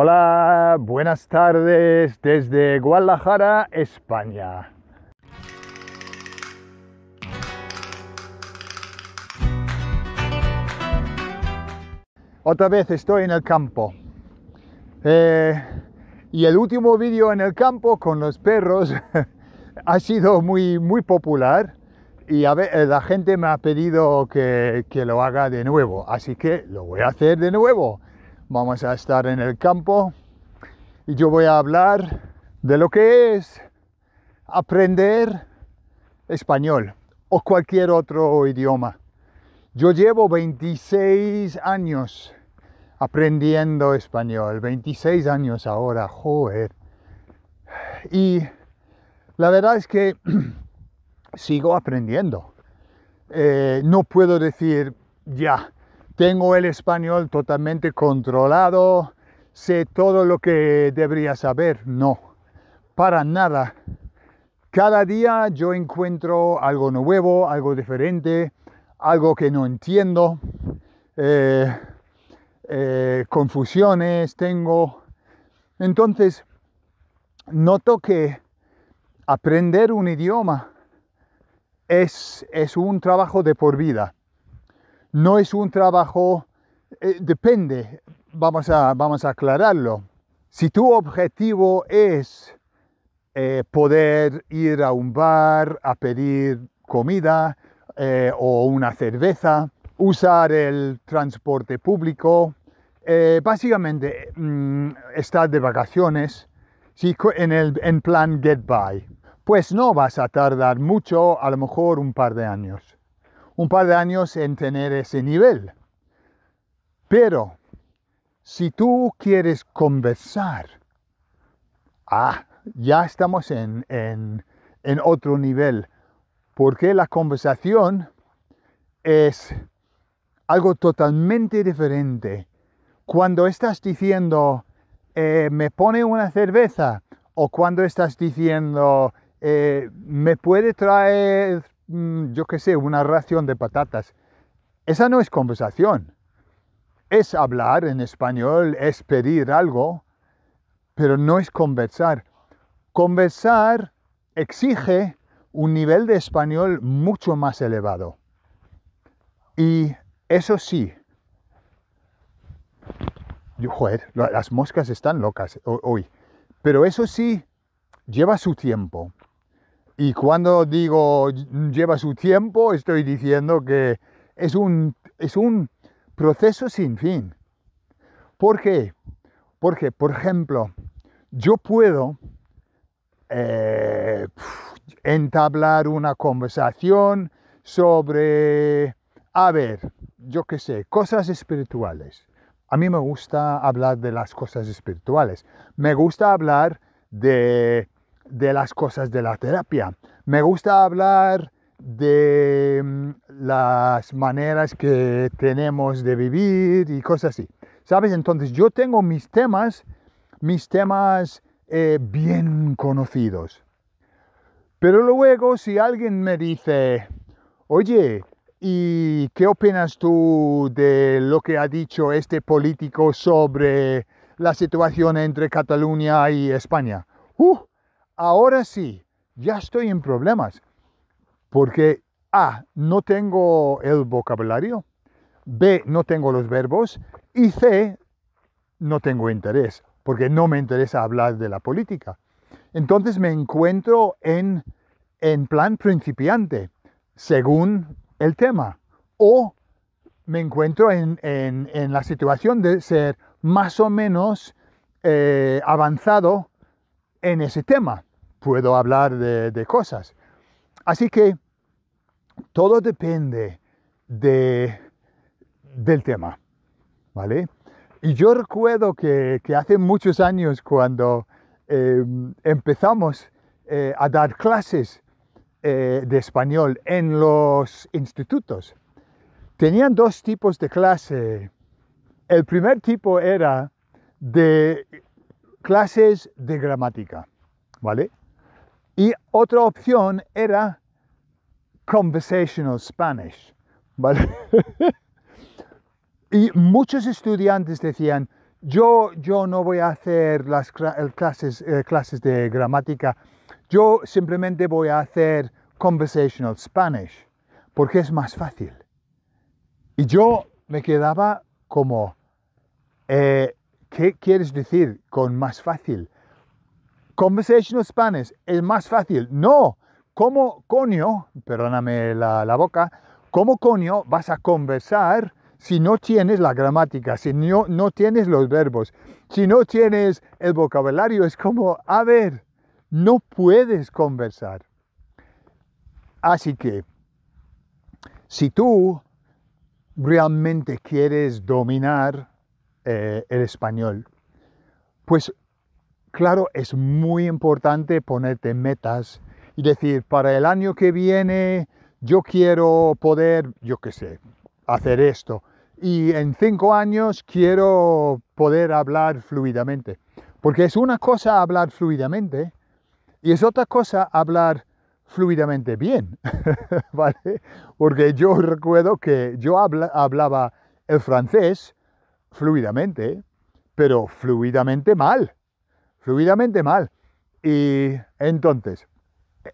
Hola, buenas tardes desde Guadalajara, España. Otra vez estoy en el campo. Eh, y el último vídeo en el campo con los perros ha sido muy, muy popular y eh, la gente me ha pedido que lo haga de nuevo, así que lo voy a hacer de nuevo vamos a estar en el campo y yo voy a hablar de lo que es aprender español o cualquier otro idioma. Yo llevo 26 años aprendiendo español, 26 años ahora, joder. Y la verdad es que sigo aprendiendo. Eh, no puedo decir ya, tengo el español totalmente controlado, sé todo lo que debería saber. No, para nada. Cada día yo encuentro algo nuevo, algo diferente, algo que no entiendo, eh, eh, confusiones tengo. Entonces, noto que aprender un idioma es, es un trabajo de por vida no es un trabajo, eh, depende, vamos a, vamos a aclararlo. Si tu objetivo es eh, poder ir a un bar a pedir comida eh, o una cerveza, usar el transporte público, básicamente mm, estar de vacaciones en plan get by. Pues no vas a tardar mucho, a lo mejor un par de años un par de años en tener ese nivel. Pero si tú quieres conversar, ah, ya estamos en, otro nivel, porque la conversación es algo totalmente diferente. Cuando estás diciendo, eh, me pone una cerveza, o cuando estás diciendo, eh, me puede traer Mm, yo qué sé, una ración de patatas. Esa no es conversación. Es hablar en español, es pedir algo, pero no es conversar. Conversar exige un nivel de español mucho más elevado. Y eso sí, las moscas están locas hoy, pero eso sí lleva su tiempo. Y cuando digo lleva su tiempo, estoy diciendo que es un, es un proceso sin fin. ¿Por qué? Porque, por ejemplo, yo puedo eh, entablar una conversación sobre, a ver, yo qué sé, cosas espirituales. A mí me gusta hablar de las cosas espirituales. Me gusta hablar de de las cosas de la terapia. Me gusta hablar de mm, las maneras que tenemos de vivir y cosas así. ¿Sabes? Entonces yo tengo mis temas, mis temas eh, bien conocidos. Pero luego si alguien me dice, oye, ¿y qué opinas tú de lo que ha dicho este político sobre la situación entre Cataluña y España? Uh, ahora sí, ya estoy en problemas. Porque A, no tengo el vocabulario. B, no tengo los verbos. Y C, no tengo interés, porque no me interesa hablar de la política. Entonces me encuentro en, plan principiante, según el tema. O me encuentro en, la situación de ser más o menos eh, avanzado en ese tema puedo hablar de, cosas. Así que todo depende de, del tema, ¿vale? Y yo recuerdo que, hace muchos años cuando eh, empezamos eh, a dar clases eh, de español en los institutos, tenían dos tipos de clase. El primer tipo era de clases de gramática, ¿vale? Y otra opción era conversational Spanish. y muchos estudiantes decían, yo, yo no voy a hacer las clases, eh, clases de gramática, yo simplemente voy a hacer conversational Spanish, porque es más fácil. Y yo me quedaba como, eh, ¿qué quieres decir con más fácil? Conversational Spanish es más fácil. No, ¿cómo coño, perdóname la, la boca, cómo coño vas a conversar si no tienes la gramática, si no, no tienes los verbos, si no tienes el vocabulario? Es como, a ver, no puedes conversar. Así que, si tú realmente quieres dominar eh, el español, pues Claro, es muy importante ponerte metas y decir, para el año que viene yo quiero poder, yo qué sé, hacer esto. Y en cinco años quiero poder hablar fluidamente. Porque es una cosa hablar fluidamente y es otra cosa hablar fluidamente bien, ¿vale? Porque yo recuerdo que yo hablaba el francés fluidamente, pero fluidamente mal fluidamente mal. Y entonces,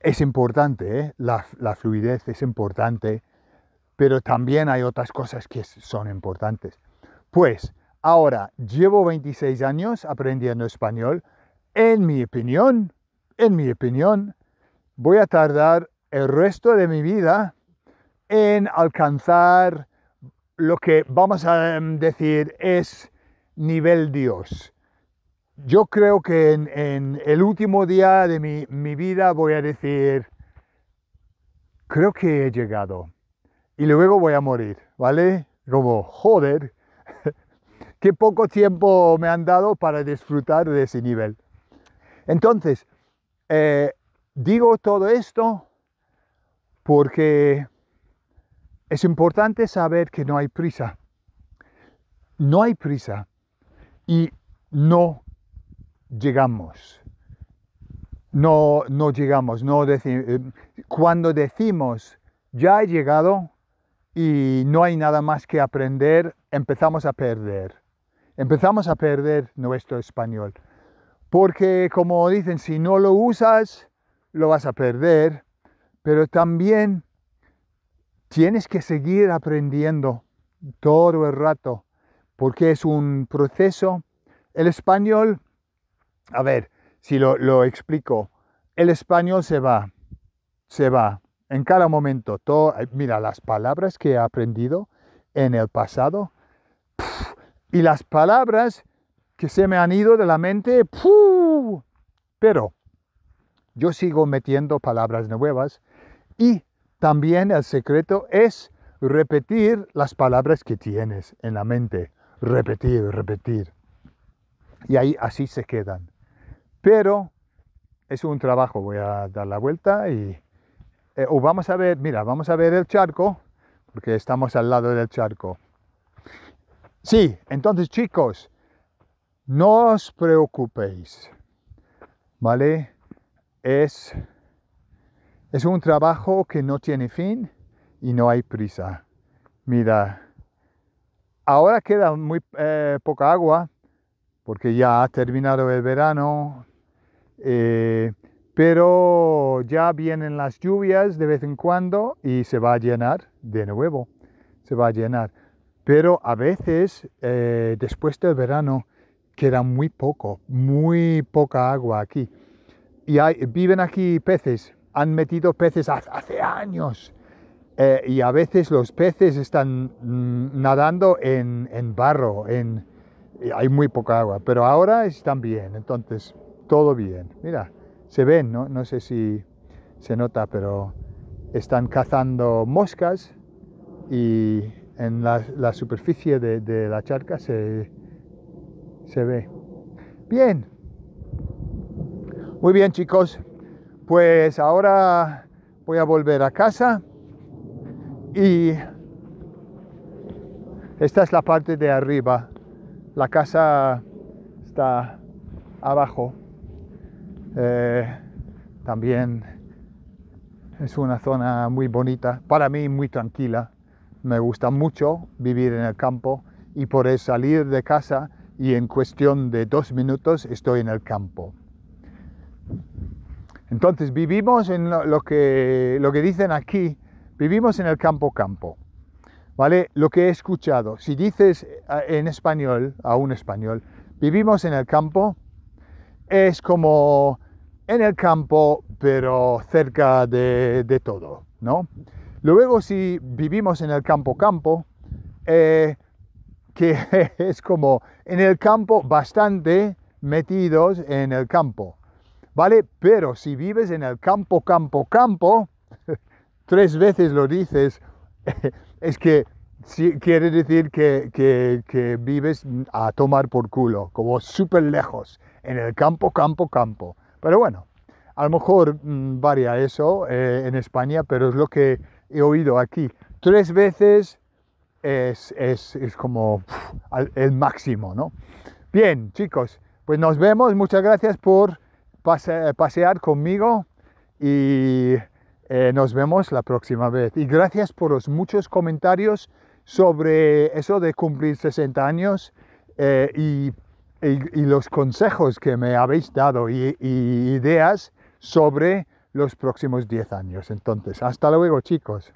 es importante, ¿eh? la, la, fluidez es importante, pero también hay otras cosas que son importantes. Pues ahora, llevo 26 años aprendiendo español. En mi opinión, en mi opinión, voy a tardar el resto de mi vida en alcanzar lo que vamos a em, decir es nivel Dios. Yo creo que en, el último día de mi, vida voy a decir, creo que he llegado. Y luego voy a morir, ¿vale? Como, joder, qué poco tiempo me han dado para disfrutar de ese nivel. Entonces, eh, digo todo esto porque es importante saber que no hay prisa. No hay prisa. Y no llegamos. No, no llegamos, no eh, cuando decimos ya he llegado y no hay nada más que aprender, empezamos a perder. Empezamos a perder nuestro español. Porque como dicen, si no lo usas, lo vas a perder, pero también tienes que seguir aprendiendo todo el rato, porque es un proceso. El español a ver, si lo, explico, el español se va, se va, en cada momento. Todo, mira, las palabras que he aprendido en el pasado y las palabras que se me han ido de la mente, pero yo sigo metiendo palabras nuevas y también el secreto es repetir las palabras que tienes en la mente. Repetir, repetir. Y ahí así se quedan. Pero es un trabajo, voy a dar la vuelta y... Eh, vamos a ver, mira, vamos a ver el charco, porque estamos al lado del charco. Sí, entonces chicos, no os preocupéis, ¿vale? Es, es un trabajo que no tiene fin y no hay prisa. Mira, ahora queda muy eh, poca agua porque ya ha terminado el verano, eh, pero ya vienen las lluvias de vez en cuando y se va a llenar de nuevo, se va a llenar. Pero a veces, eh, después del verano, queda muy poco, muy poca agua aquí. Y viven aquí peces, han metido peces hace años. Eh, y a veces los peces están mm, nadando en, en barro, en, hay muy poca agua, pero ahora están bien, entonces todo bien. Mira, se ven, ¿no? sé si se nota, pero están cazando moscas y en la, superficie de, la charca se, se ve. Bien. Muy bien chicos, pues ahora voy a volver a casa y esta es la parte de arriba. La casa está abajo. Eh, también es una zona muy bonita, para mí muy tranquila. Me gusta mucho vivir en el campo y por salir de casa y en cuestión de dos minutos estoy en el campo. Entonces vivimos en lo que, lo que dicen aquí, vivimos en el campo campo. ¿Vale? Lo que he escuchado, si dices eh, en español, a un español, vivimos en el campo, es como en el campo, pero cerca de, todo, ¿no? Luego, si vivimos en el campo-campo, eh, que es como en el campo bastante metidos en el campo, ¿vale? Pero si vives en el campo, campo, campo, tres veces lo dices, es que quiere decir que, que, vives a tomar por culo, como súper lejos, en el campo, campo, campo. Pero bueno, a lo mejor mm, varía eso eh, en España, pero es lo que he oído aquí. Tres veces es, como el máximo, ¿no? Bien, chicos, pues nos vemos. Muchas gracias por pasear conmigo y eh, nos vemos la próxima vez. Y gracias por los muchos comentarios sobre eso de cumplir 60 años eh, y y, los consejos que me habéis dado y, y ideas sobre los próximos 10 años. Entonces, hasta luego chicos.